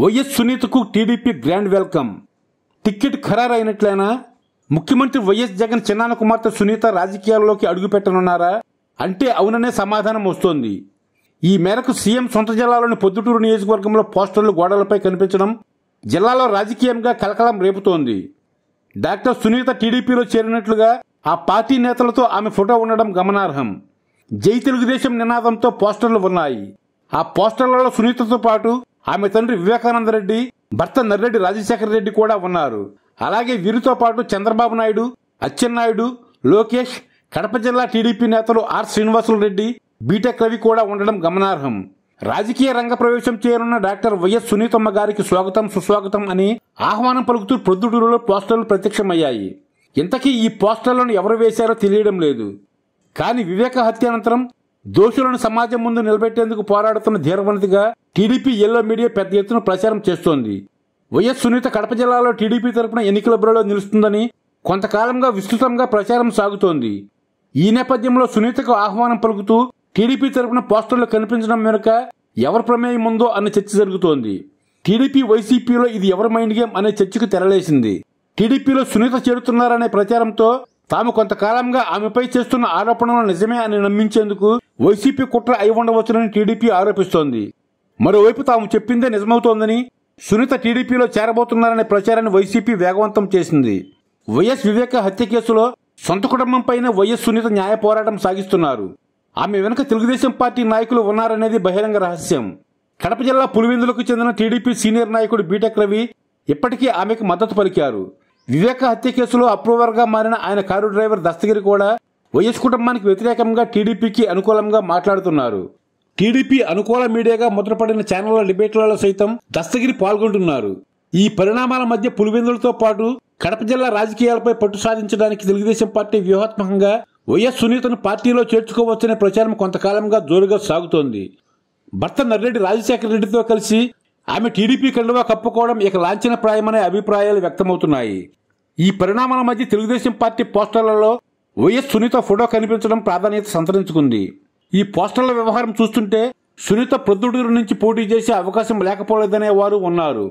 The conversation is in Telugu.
వైఎస్ సునీతకు టీడీపీ గ్రాండ్ వెల్కమ్ టిక్కెట్ ఖరారైనట్లయినా ముఖ్యమంత్రి వైఎస్ జగన్ చిన్నాన కుమార్తె సునీత రాజకీయాల్లోకి అడుగుపెట్టనున్నారా అంటే అవుననే సమాధానం వస్తోంది ఈ మేరకు సీఎం సొంత జిల్లాలోని పొద్దుటూరు నియోజకవర్గంలో పోస్టర్లు గోడలపై కనిపించడం జిల్లాలో రాజకీయంగా కలకలం రేపుతోంది డాక్టర్ సునీత టీడీపీలో చేరినట్లుగా ఆ పార్టీ నేతలతో ఆమె ఫోటో ఉండడం గమనార్హం జై తెలుగుదేశం నినాదంతో పోస్టర్లు ఉన్నాయి ఆ పోస్టర్లలో సునీతతో పాటు ఆమె తండ్రి వివేకానంద రెడ్డి భర్త నర్రెడ్డి రాజశేఖర రెడ్డి కూడా ఉన్నారు అలాగే వీరితో పాటు చంద్రబాబు నాయుడు అచ్చెన్నాయుడు లోకేష్ కడప జిల్లా టీడీపీ నేతలు ఆర్ శ్రీనివాసులు రెడ్డి బీటెక్ రవి కూడా ఉండడం గమనార్హం రాజకీయ రంగ ప్రవేశం చేయనున్న డాక్టర్ వైఎస్ సునీతమ్మ గారికి స్వాగతం సుస్వాగతం అని ఆహ్వానం పలుకుతూ ప్రొద్దుటూరులో పోస్టర్లు ప్రత్యక్షమయ్యాయి ఇంతకీ ఈ పోస్టర్లను ఎవరు వేశారో తెలియడం లేదు కానీ వివేక హత్యానంతరం దోషులను సమాజం ముందు నిలబెట్టేందుకు పోరాడుతున్న ధీరవనతిగా టీడీపీ ఎల్లో మీడియా పెద్ద ఎత్తున ప్రచారం చేస్తోంది వైఎస్ సునీత కడప జిల్లాలో టీడీపీ తరపున ఎన్నికల బరిలో నిలుస్తుందని కొంతకాలంగా విస్తృతంగా ప్రచారం సాగుతోంది ఈ నేపథ్యంలో సునీతకు ఆహ్వానం పలుకుతూ టీడీపీ తరపున పోస్టర్లు కనిపించడం వెనుక ఎవరి ప్రమేయం ఉందో అన్న చర్చ జరుగుతోంది టీడీపీ వైసీపీలో ఇది ఎవరి మైండ్ గేమ్ అనే చర్చకు తెరలేసింది టీడీపీలో సునీత చేరుతున్నారనే ప్రచారంతో తాము కొంతకాలంగా ఆమెపై చేస్తున్న ఆరోపణలు నిజమే అని నమ్మించేందుకు వైసీపీ కుట్ర అయి ఉండవచ్చునని టీడీపీ ఆరోపిస్తోంది మరోవైపు తాము చెప్పిందే నిజమవుతోందని సునీత టీడీపీలో చేరబోతున్నారనే ప్రచారాన్ని వైసీపీ వేగవంతం చేసింది వైఎస్ వివేక హత్య కేసులో సొంత కుటుంబంపైన వైఎస్ సునీత న్యాయ పోరాటం సాగిస్తున్నారు ఆమె వెనుక తెలుగుదేశం పార్టీ నాయకులు ఉన్నారనేది బహిరంగ రహస్యం కడప జిల్లా పులివెందులకు చెందిన టీడీపీ సీనియర్ నాయకుడు బీటెక్ రవి ఇప్పటికీ ఆమెకు మద్దతు పలికారు వివేక హత్య కేసులో అప్రూవర్గా మారిన ఆయన కారు డ్రైవర్ దస్తగిరి కూడా వైఎస్ కుటుంబానికి వ్యతిరేకంగా టీడీపీకి అనుకూలంగా మాట్లాడుతున్నారు టీడీపీ అనుకూల మీడియాగా ముద్రపడిన ఛానళ్ల డిబేట్లలో సైతం దస్తగిరి పాల్గొంటున్నారు ఈ పరిణామాల మధ్య పులివెందులతో పాటు కడప జిల్లా రాజకీయాలపై పట్టు సాధించడానికి తెలుగుదేశం పార్టీ వ్యూహాత్మకంగా వైఎస్ సునీతను పార్టీలో చేర్చుకోవచ్చనే ప్రచారం కొంతకాలంగా జోరుగా సాగుతోంది భర్త నర్రెడ్డి రాజశేఖర రెడ్డితో కలిసి ఆమె టీడీపీ కండువా కప్పుకోవడం ఇక లాంఛనప్రాయమనే అభిప్రాయాలు వ్యక్తమవుతున్నాయి ఈ పరిణామాల మధ్య తెలుగుదేశం పార్టీ పోస్టర్లలో వైఎస్ సునీత ఫోటో కనిపించడం ప్రాధాన్యత సంతరించుకుంది ఈ పోస్టర్ల వ్యవహారం చూస్తుంటే సునీత ప్రొద్దుడు నుంచి పోటీ చేసే అవకాశం లేకపోలేదనే వారు ఉన్నారు